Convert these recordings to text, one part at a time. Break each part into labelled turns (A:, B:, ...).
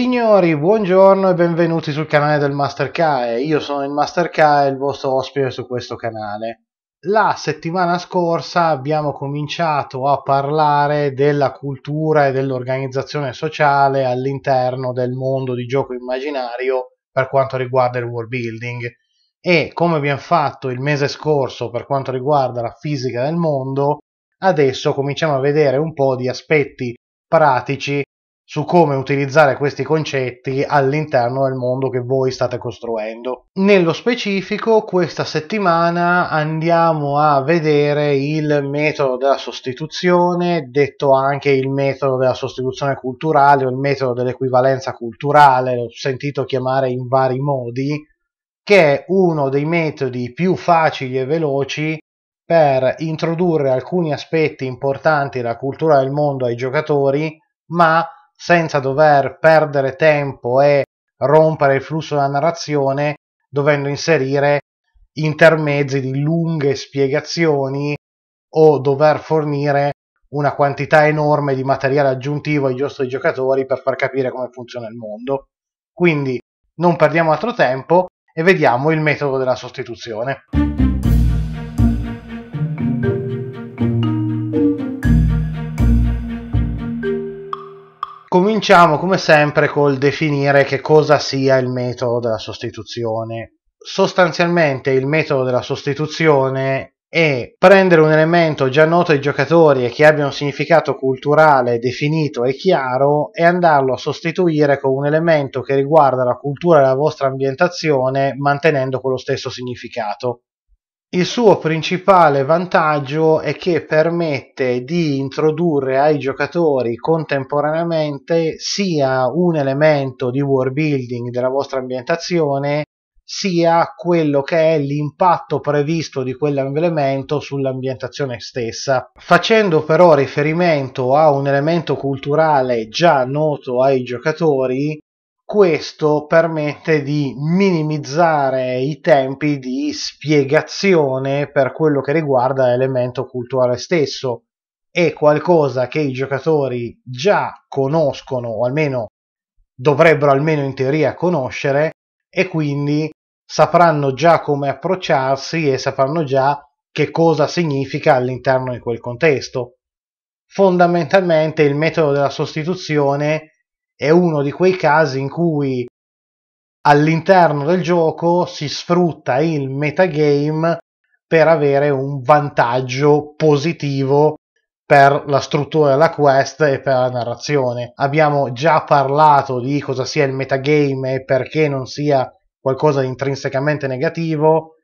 A: Signori, buongiorno e benvenuti sul canale del Master Kae. Io sono il Master Kae, il vostro ospite su questo canale. La settimana scorsa abbiamo cominciato a parlare della cultura e dell'organizzazione sociale all'interno del mondo di gioco immaginario per quanto riguarda il world building e come abbiamo fatto il mese scorso per quanto riguarda la fisica del mondo, adesso cominciamo a vedere un po' di aspetti pratici su come utilizzare questi concetti all'interno del mondo che voi state costruendo. Nello specifico, questa settimana andiamo a vedere il metodo della sostituzione, detto anche il metodo della sostituzione culturale o il metodo dell'equivalenza culturale, l'ho sentito chiamare in vari modi, che è uno dei metodi più facili e veloci per introdurre alcuni aspetti importanti della cultura del mondo ai giocatori, ma senza dover perdere tempo e rompere il flusso della narrazione, dovendo inserire intermezzi di lunghe spiegazioni o dover fornire una quantità enorme di materiale aggiuntivo ai nostri giocatori per far capire come funziona il mondo. Quindi non perdiamo altro tempo e vediamo il metodo della sostituzione. Cominciamo come sempre col definire che cosa sia il metodo della sostituzione. Sostanzialmente il metodo della sostituzione è prendere un elemento già noto ai giocatori e che abbia un significato culturale definito e chiaro e andarlo a sostituire con un elemento che riguarda la cultura della vostra ambientazione mantenendo quello stesso significato. Il suo principale vantaggio è che permette di introdurre ai giocatori contemporaneamente sia un elemento di world building della vostra ambientazione sia quello che è l'impatto previsto di quell'elemento sull'ambientazione stessa, facendo però riferimento a un elemento culturale già noto ai giocatori questo permette di minimizzare i tempi di spiegazione per quello che riguarda l'elemento culturale stesso. È qualcosa che i giocatori già conoscono, o almeno dovrebbero almeno in teoria conoscere, e quindi sapranno già come approcciarsi e sapranno già che cosa significa all'interno di quel contesto. Fondamentalmente il metodo della sostituzione è uno di quei casi in cui all'interno del gioco si sfrutta il metagame per avere un vantaggio positivo per la struttura della quest e per la narrazione. Abbiamo già parlato di cosa sia il metagame e perché non sia qualcosa di intrinsecamente negativo.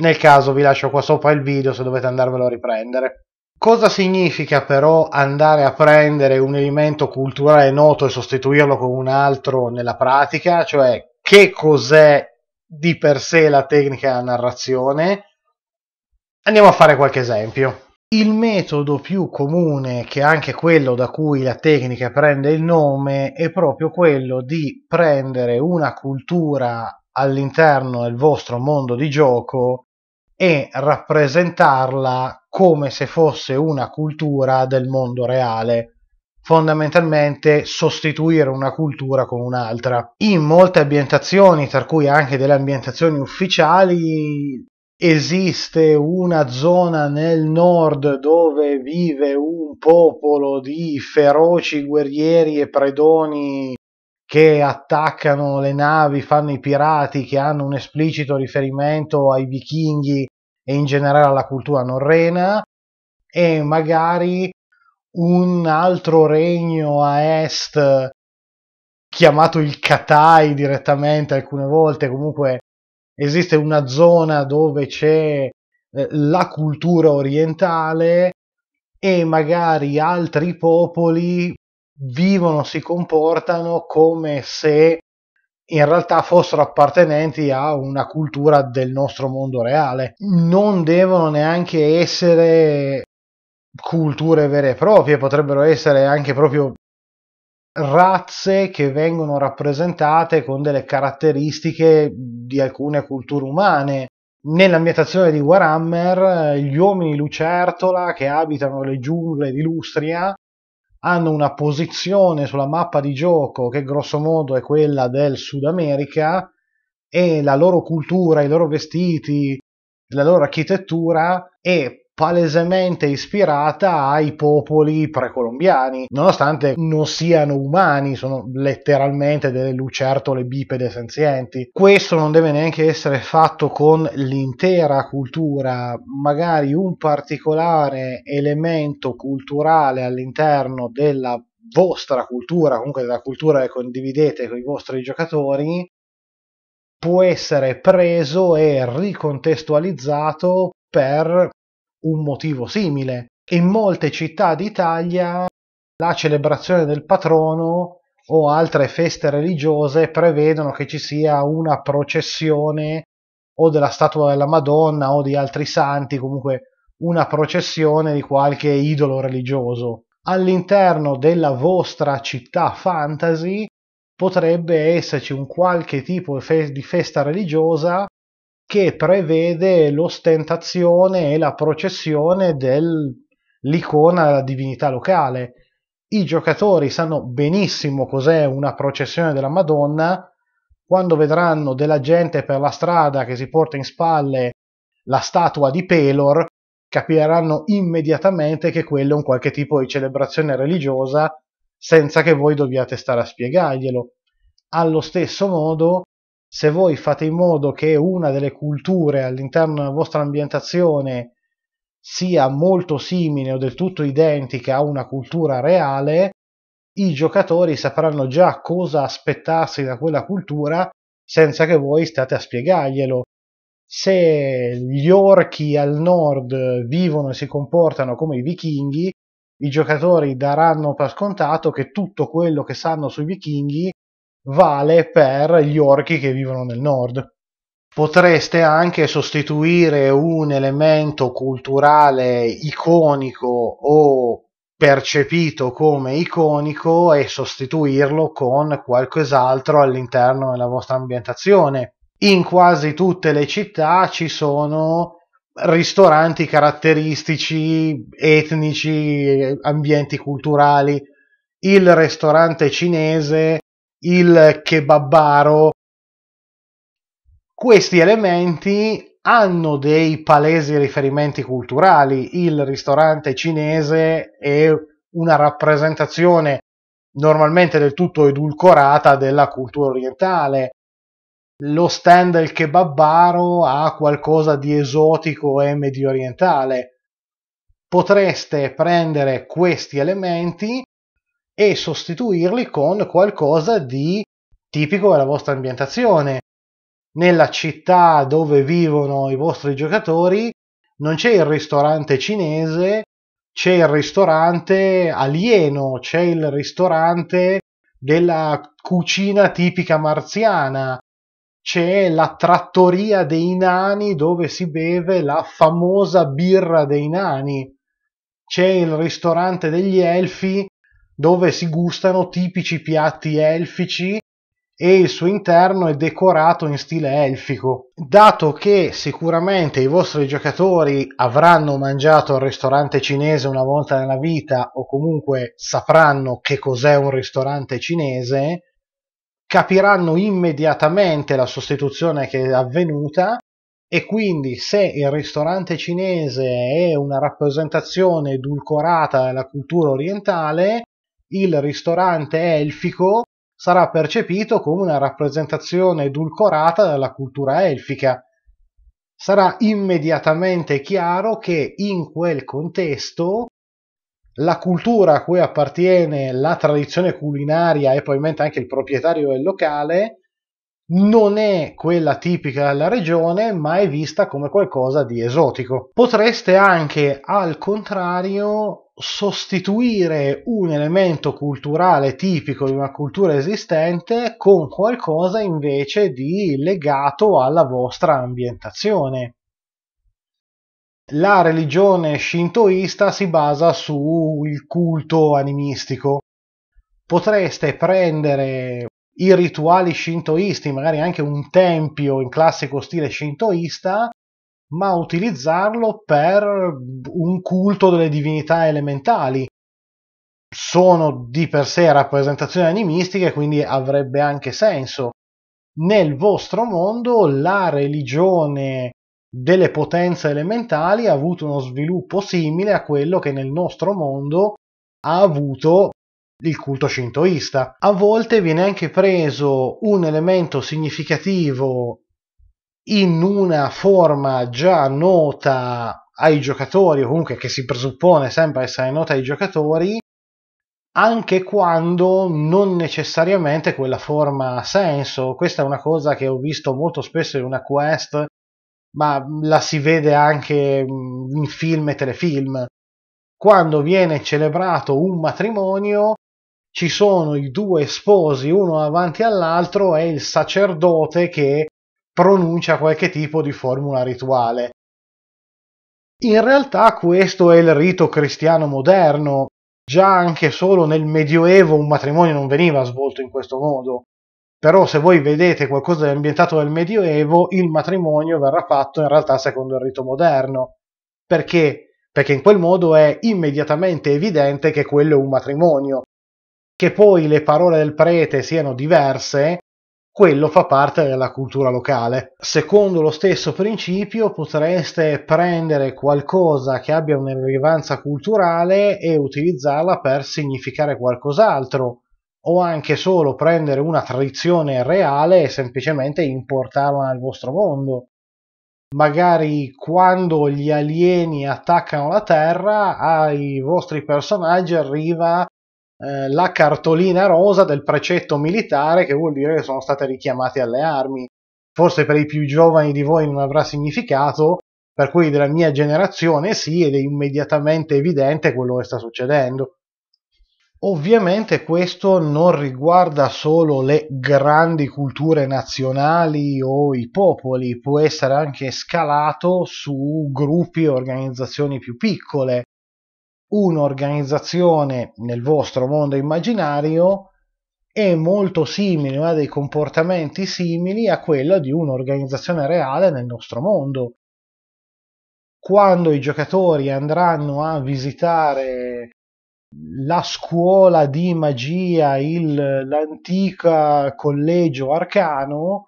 A: Nel caso vi lascio qua sopra il video se dovete andarvelo a riprendere. Cosa significa però andare a prendere un elemento culturale noto e sostituirlo con un altro nella pratica? Cioè, che cos'è di per sé la tecnica della narrazione? Andiamo a fare qualche esempio. Il metodo più comune, che è anche quello da cui la tecnica prende il nome, è proprio quello di prendere una cultura all'interno del vostro mondo di gioco e rappresentarla come se fosse una cultura del mondo reale, fondamentalmente sostituire una cultura con un'altra. In molte ambientazioni, tra cui anche delle ambientazioni ufficiali, esiste una zona nel nord dove vive un popolo di feroci guerrieri e predoni che attaccano le navi, fanno i pirati, che hanno un esplicito riferimento ai vichinghi e in generale alla cultura norrena, e magari un altro regno a est chiamato il Katai direttamente alcune volte, comunque esiste una zona dove c'è eh, la cultura orientale e magari altri popoli vivono, si comportano come se in realtà fossero appartenenti a una cultura del nostro mondo reale. Non devono neanche essere culture vere e proprie, potrebbero essere anche proprio razze che vengono rappresentate con delle caratteristiche di alcune culture umane. Nell'ambientazione di Warhammer, eh, gli uomini lucertola che abitano le giungle di Lustria hanno una posizione sulla mappa di gioco che grosso modo è quella del Sud America e la loro cultura, i loro vestiti, la loro architettura è palesemente ispirata ai popoli precolombiani, nonostante non siano umani, sono letteralmente delle lucertole bipede senzienti. Questo non deve neanche essere fatto con l'intera cultura, magari un particolare elemento culturale all'interno della vostra cultura, comunque della cultura che condividete con i vostri giocatori, può essere preso e ricontestualizzato per un motivo simile. In molte città d'Italia la celebrazione del patrono o altre feste religiose prevedono che ci sia una processione o della statua della Madonna o di altri santi, comunque una processione di qualche idolo religioso. All'interno della vostra città fantasy potrebbe esserci un qualche tipo di festa religiosa che prevede l'ostentazione e la processione dell'icona della divinità locale. I giocatori sanno benissimo cos'è una processione della Madonna, quando vedranno della gente per la strada che si porta in spalle la statua di Pelor, capiranno immediatamente che quello è un qualche tipo di celebrazione religiosa senza che voi dobbiate stare a spiegarglielo. Allo stesso modo, se voi fate in modo che una delle culture all'interno della vostra ambientazione sia molto simile o del tutto identica a una cultura reale, i giocatori sapranno già cosa aspettarsi da quella cultura senza che voi state a spiegarglielo. Se gli orchi al nord vivono e si comportano come i vichinghi, i giocatori daranno per scontato che tutto quello che sanno sui vichinghi vale per gli orchi che vivono nel nord. Potreste anche sostituire un elemento culturale iconico o percepito come iconico e sostituirlo con qualcos'altro all'interno della vostra ambientazione. In quasi tutte le città ci sono ristoranti caratteristici, etnici, ambienti culturali. Il ristorante cinese il kebabaro. Questi elementi hanno dei palesi riferimenti culturali. Il ristorante cinese è una rappresentazione normalmente del tutto edulcorata della cultura orientale. Lo stand del kebabaro ha qualcosa di esotico e medio orientale. Potreste prendere questi elementi e sostituirli con qualcosa di tipico della vostra ambientazione. Nella città dove vivono i vostri giocatori non c'è il ristorante cinese, c'è il ristorante alieno, c'è il ristorante della cucina tipica marziana, c'è la trattoria dei nani dove si beve la famosa birra dei nani, c'è il ristorante degli elfi dove si gustano tipici piatti elfici e il suo interno è decorato in stile elfico. Dato che sicuramente i vostri giocatori avranno mangiato al ristorante cinese una volta nella vita o comunque sapranno che cos'è un ristorante cinese, capiranno immediatamente la sostituzione che è avvenuta e quindi se il ristorante cinese è una rappresentazione edulcorata della cultura orientale, il ristorante elfico sarà percepito come una rappresentazione edulcorata della cultura elfica. Sarà immediatamente chiaro che in quel contesto la cultura a cui appartiene la tradizione culinaria e probabilmente anche il proprietario del locale non è quella tipica della regione, ma è vista come qualcosa di esotico. Potreste anche, al contrario, sostituire un elemento culturale tipico di una cultura esistente con qualcosa invece di legato alla vostra ambientazione. La religione shintoista si basa sul culto animistico. Potreste prendere i rituali shintoisti, magari anche un tempio in classico stile shintoista, ma utilizzarlo per un culto delle divinità elementali. Sono di per sé rappresentazioni animistiche, quindi avrebbe anche senso. Nel vostro mondo la religione delle potenze elementali ha avuto uno sviluppo simile a quello che nel nostro mondo ha avuto il culto shintoista. A volte viene anche preso un elemento significativo in una forma già nota ai giocatori, o comunque che si presuppone sempre essere nota ai giocatori, anche quando non necessariamente quella forma ha senso. Questa è una cosa che ho visto molto spesso in una quest, ma la si vede anche mm, in film e telefilm. Quando viene celebrato un matrimonio, ci sono i due sposi uno avanti all'altro e il sacerdote che pronuncia qualche tipo di formula rituale. In realtà questo è il rito cristiano moderno, già anche solo nel Medioevo un matrimonio non veniva svolto in questo modo. Però se voi vedete qualcosa di ambientato nel Medioevo, il matrimonio verrà fatto in realtà secondo il rito moderno. Perché? Perché in quel modo è immediatamente evidente che quello è un matrimonio. Che poi le parole del prete siano diverse, quello fa parte della cultura locale. Secondo lo stesso principio potreste prendere qualcosa che abbia una rilevanza culturale e utilizzarla per significare qualcos'altro, o anche solo prendere una tradizione reale e semplicemente importarla nel vostro mondo. Magari quando gli alieni attaccano la Terra, ai vostri personaggi arriva eh, la cartolina rosa del precetto militare che vuol dire che sono state richiamate alle armi. Forse per i più giovani di voi non avrà significato, per quelli della mia generazione sì ed è immediatamente evidente quello che sta succedendo. Ovviamente questo non riguarda solo le grandi culture nazionali o i popoli, può essere anche scalato su gruppi e organizzazioni più piccole un'organizzazione nel vostro mondo immaginario è molto simile, ha dei comportamenti simili a quello di un'organizzazione reale nel nostro mondo. Quando i giocatori andranno a visitare la scuola di magia, il, l'antica collegio arcano,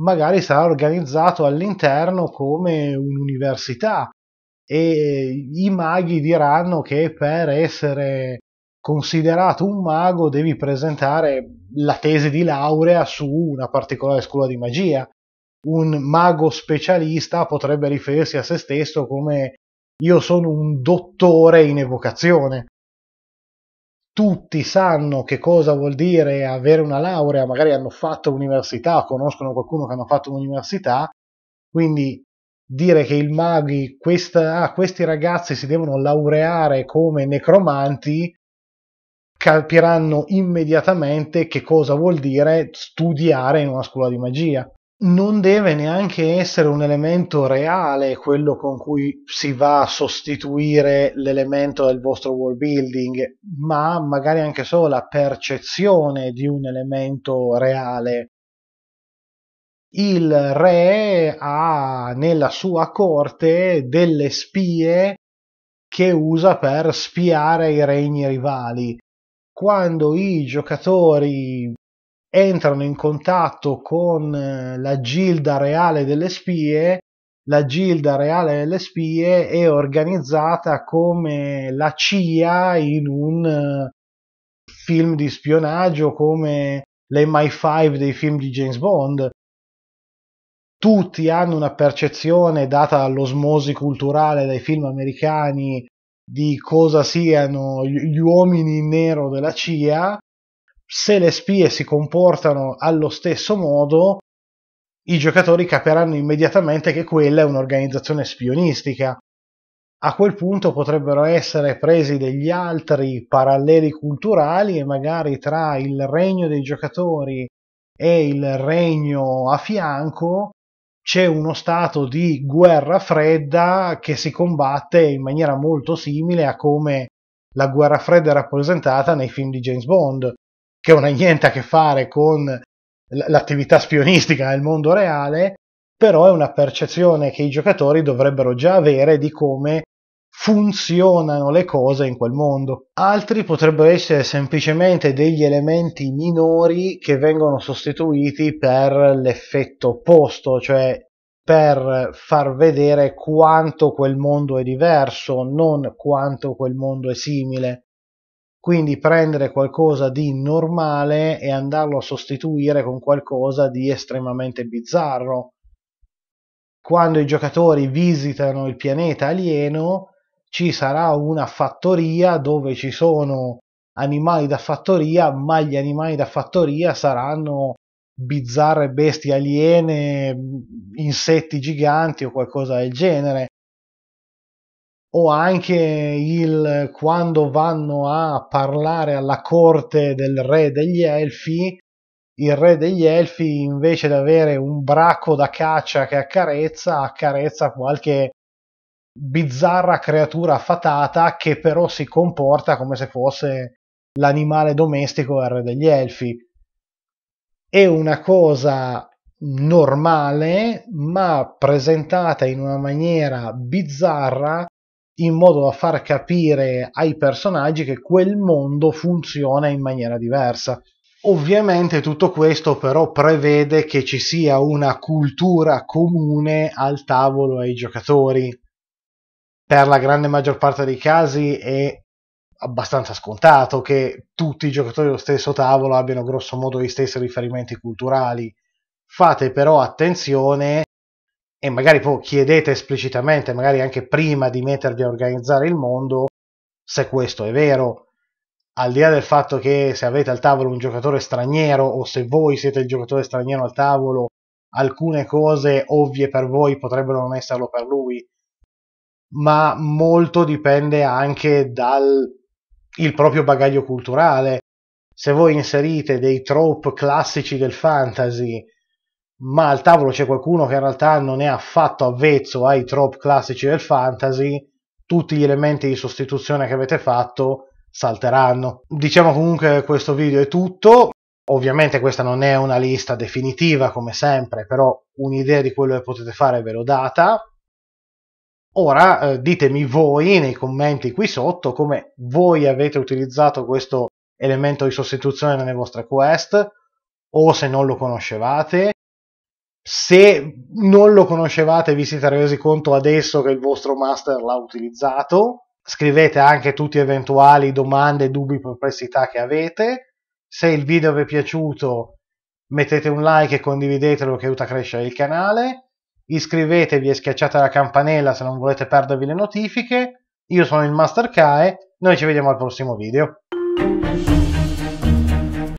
A: magari sarà organizzato all'interno come un'università e i maghi diranno che per essere considerato un mago devi presentare la tesi di laurea su una particolare scuola di magia. Un mago specialista potrebbe riferirsi a se stesso come io sono un dottore in evocazione. Tutti sanno che cosa vuol dire avere una laurea, magari hanno fatto l'università, conoscono qualcuno che hanno fatto l'università, quindi dire che i maghi, questa, ah, questi ragazzi si devono laureare come necromanti, capiranno immediatamente che cosa vuol dire studiare in una scuola di magia. Non deve neanche essere un elemento reale quello con cui si va a sostituire l'elemento del vostro world building, ma magari anche solo la percezione di un elemento reale il re ha nella sua corte delle spie che usa per spiare i regni rivali. Quando i giocatori entrano in contatto con eh, la Gilda Reale delle Spie, la Gilda Reale delle Spie è organizzata come la CIA in un eh, film di spionaggio, come le MI5 dei film di James Bond tutti hanno una percezione data dall'osmosi culturale dai film americani di cosa siano gli uomini in nero della CIA, se le spie si comportano allo stesso modo, i giocatori capiranno immediatamente che quella è un'organizzazione spionistica. A quel punto potrebbero essere presi degli altri paralleli culturali e magari tra il regno dei giocatori e il regno a fianco c'è uno stato di guerra fredda che si combatte in maniera molto simile a come la guerra fredda è rappresentata nei film di James Bond, che non ha niente a che fare con l'attività spionistica nel mondo reale, però è una percezione che i giocatori dovrebbero già avere di come funzionano le cose in quel mondo. Altri potrebbero essere semplicemente degli elementi minori che vengono sostituiti per l'effetto opposto, cioè per far vedere quanto quel mondo è diverso, non quanto quel mondo è simile. Quindi prendere qualcosa di normale e andarlo a sostituire con qualcosa di estremamente bizzarro. Quando i giocatori visitano il pianeta alieno, ci sarà una fattoria dove ci sono animali da fattoria, ma gli animali da fattoria saranno bizzarre bestie aliene, insetti giganti o qualcosa del genere. O anche il quando vanno a parlare alla corte del re degli elfi, il re degli elfi invece di avere un bracco da caccia che accarezza, accarezza qualche bizzarra creatura fatata che però si comporta come se fosse l'animale domestico del re degli elfi. È una cosa normale, ma presentata in una maniera bizzarra in modo da far capire ai personaggi che quel mondo funziona in maniera diversa. Ovviamente tutto questo però prevede che ci sia una cultura comune al tavolo ai giocatori, per la grande maggior parte dei casi è abbastanza scontato che tutti i giocatori dello stesso tavolo abbiano grossomodo gli stessi riferimenti culturali. Fate però attenzione e magari poi chiedete esplicitamente, magari anche prima di mettervi a organizzare il mondo, se questo è vero. Al di là del fatto che se avete al tavolo un giocatore straniero o se voi siete il giocatore straniero al tavolo, alcune cose ovvie per voi potrebbero non esserlo per lui ma molto dipende anche dal proprio bagaglio culturale. Se voi inserite dei trope classici del fantasy, ma al tavolo c'è qualcuno che in realtà non è affatto avvezzo ai trope classici del fantasy, tutti gli elementi di sostituzione che avete fatto salteranno. Diciamo comunque che questo video è tutto. Ovviamente questa non è una lista definitiva come sempre, però un'idea di quello che potete fare ve l'ho data. Ora eh, ditemi voi nei commenti qui sotto come voi avete utilizzato questo elemento di sostituzione nelle vostre quest o se non lo conoscevate. Se non lo conoscevate vi siete resi conto adesso che il vostro master l'ha utilizzato. Scrivete anche tutti eventuali domande, dubbi, perplessità che avete. Se il video vi è piaciuto mettete un like e condividetelo che aiuta a crescere il canale iscrivetevi e schiacciate la campanella se non volete perdervi le notifiche. Io sono il Master Kae, noi ci vediamo al prossimo video.